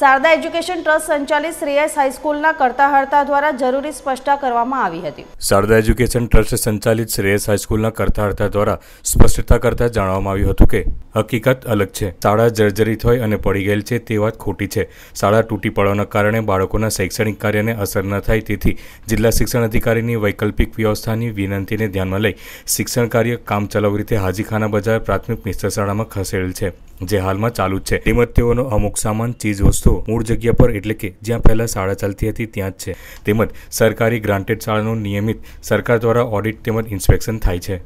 Sharda education trust સંચાલિત શ્રેયસ હાઈસ્કૂલના કરતા હર્તા દ્વારા જરૂરી સ્પષ્ટતા કરવામાં આવી હતી શારદા એજ્યુકેશન ટ્રસ્ટ સંચાલિત શ્રેયસ હાઈસ્કૂલના કરતા હર્તા દ્વારા સ્પષ્ટતા કરતા જાણવામાં આવ્યું હતું કે હકીકત અલગ છે શાળા જર્જરિત હોય અને પડી ગયેલ છે તે વાત ખોટી છે શાળા તૂટી પડવાના કારણે બાળકોના શૈક્ષણિક કાર્યને અસર ન થાય તેથી જિલ્લા શિક્ષણ અધિકારીની વૈકલ્પિક વ્યવસ્થાની વિનંતીને ધ્યાનમાં લઈ શિક્ષણ કાર્ય કામચલાઉ રીતે હાજીખાના બજાર પ્રાથમિક મિશ્ર શાળામાં ખસેડેલ છે જે હાલમાં ચાલુ જ છે તેમજ તેઓનો અમુક સામાન ચીજ વસ્તુ તો મૂળ જગ્યા પર એટલે કે જ્યાં પહેલાં શાળા ચાલતી હતી ત્યાં જ છે તેમજ સરકારી ગ્રાન્ટેડ શાળાનું નિયમિત સરકાર દ્વારા ઓડિટ તેમજ ઇન્સ્પેક્શન થાય છે